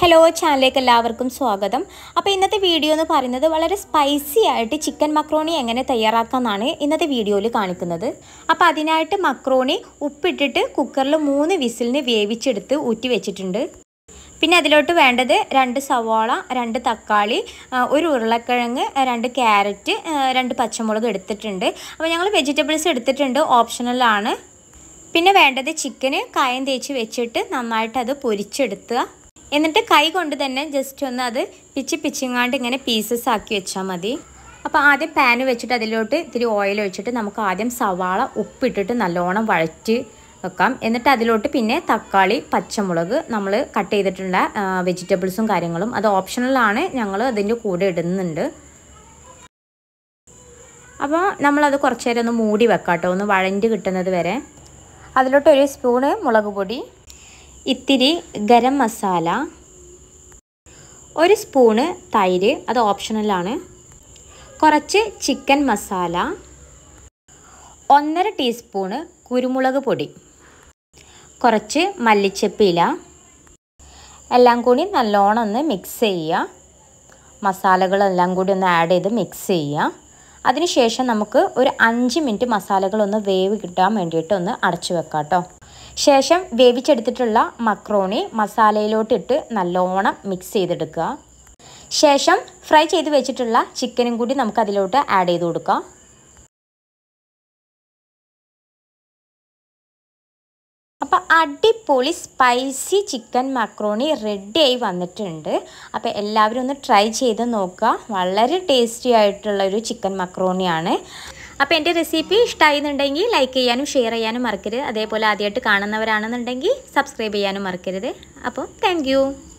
hello ചാനലിലേക്ക് എല്ലാവർക്കും സ്വാഗതം അപ്പോൾ ഇന്നത്തെ വീഡിയോ എന്ന് പറയുന്നത് വളരെ സ്പൈസി ആയിട്ട് ചിക്കൻ മക്രോണി എങ്ങനെ തയ്യാറാക്കാമെന്നാണ് ഇന്നത്തെ വീഡിയോയിൽ കാണിക്കുന്നത് അപ്പോൾ അതിനായിട്ട് മക്രോണി ഉപ്പിട്ടിട്ട് കുക്കറിൽ മൂന്ന് വിസിലിന് വേവിച്ചെടുത്ത് ഊറ്റി വെച്ചിട്ടുണ്ട് പിന്നെ അതിലോട്ട് വേണ്ടത് രണ്ട് സവാള രണ്ട് തക്കാളി ഒരു ഉരുളക്കിഴങ്ങ് രണ്ട് ക്യാരറ്റ് രണ്ട് പച്ചമുളക് എടുത്തിട്ടുണ്ട് അപ്പോൾ ഞങ്ങൾ വെജിറ്റബിൾസ് എടുത്തിട്ടുണ്ട് ഓപ്ഷണലാണ് പിന്നെ വേണ്ടത് ചിക്കന് കായം തേച്ച് വെച്ചിട്ട് നന്നായിട്ട് അത് പൊരിച്ചെടുത്തുക എന്നിട്ട് കൈ കൊണ്ട് തന്നെ ജസ്റ്റ് ഒന്ന് അത് പിച്ച് പിച്ചിങ്ങാണ്ട് ഇങ്ങനെ പീസസ് ആക്കി വെച്ചാൽ മതി അപ്പോൾ ആദ്യം പാൻ വെച്ചിട്ട് അതിലോട്ട് ഇത്തിരി ഓയിൽ ഒഴിച്ചിട്ട് നമുക്ക് ആദ്യം സവാള ഉപ്പിട്ടിട്ട് നല്ലോണം വഴറ്റി വെക്കാം എന്നിട്ട് അതിലോട്ട് പിന്നെ തക്കാളി പച്ചമുളക് നമ്മൾ കട്ട് ചെയ്തിട്ടുള്ള വെജിറ്റബിൾസും കാര്യങ്ങളും അത് ഓപ്ഷണലാണ് ഞങ്ങൾ അതിൻ്റെ കൂടെ ഇടുന്നുണ്ട് അപ്പോൾ നമ്മളത് കുറച്ചു നേരം ഒന്ന് മൂടി വെക്കാം കേട്ടോ ഒന്ന് വഴഞ്ഞ് കിട്ടുന്നത് വരെ ഒരു സ്പൂണ് മുളക് പൊടി ഇത്തിരി ഗരം മസാല ഒരു സ്പൂണ് തൈര് അത് ഓപ്ഷണലാണ് കുറച്ച് ചിക്കൻ മസാല ഒന്നര ടീസ്പൂണ് കുരുമുളക് പൊടി കുറച്ച് മല്ലിച്ചപ്പില എല്ലാം കൂടി നല്ലോണം ഒന്ന് മിക്സ് ചെയ്യുക മസാലകളെല്ലാം കൂടി ഒന്ന് ആഡ് ചെയ്ത് മിക്സ് ചെയ്യുക അതിനുശേഷം നമുക്ക് ഒരു അഞ്ച് മിനിറ്റ് മസാലകളൊന്ന് വേവ് കിട്ടാൻ വേണ്ടിയിട്ട് ഒന്ന് അടച്ചു വെക്കാം കേട്ടോ ശേഷം വേവിച്ചെടുത്തിട്ടുള്ള മക്രോണി മസാലയിലോട്ടിട്ട് നല്ലോണം മിക്സ് ചെയ്തെടുക്കുക ശേഷം ഫ്രൈ ചെയ്ത് വെച്ചിട്ടുള്ള ചിക്കനും കൂടി നമുക്ക് അതിലോട്ട് ആഡ് ചെയ്ത് കൊടുക്കാം അപ്പോൾ അടിപൊളി സ്പൈസി ചിക്കൻ മക്രോണി റെഡി ആയി വന്നിട്ടുണ്ട് അപ്പോൾ എല്ലാവരും ഒന്ന് ട്രൈ ചെയ്ത് നോക്കുക വളരെ ടേസ്റ്റി ആയിട്ടുള്ളൊരു ചിക്കൻ മക്രോണിയാണ് അപ്പോൾ എൻ്റെ റെസിപ്പി ഇഷ്ടമായിരുന്നുണ്ടെങ്കിൽ ലൈക്ക് ചെയ്യാനും ഷെയർ ചെയ്യാനും മറക്കരുത് അതേപോലെ ആദ്യമായിട്ട് കാണുന്നവരാണെന്നുണ്ടെങ്കിൽ സബ്സ്ക്രൈബ് ചെയ്യാനും മറക്കരുത് അപ്പോൾ താങ്ക്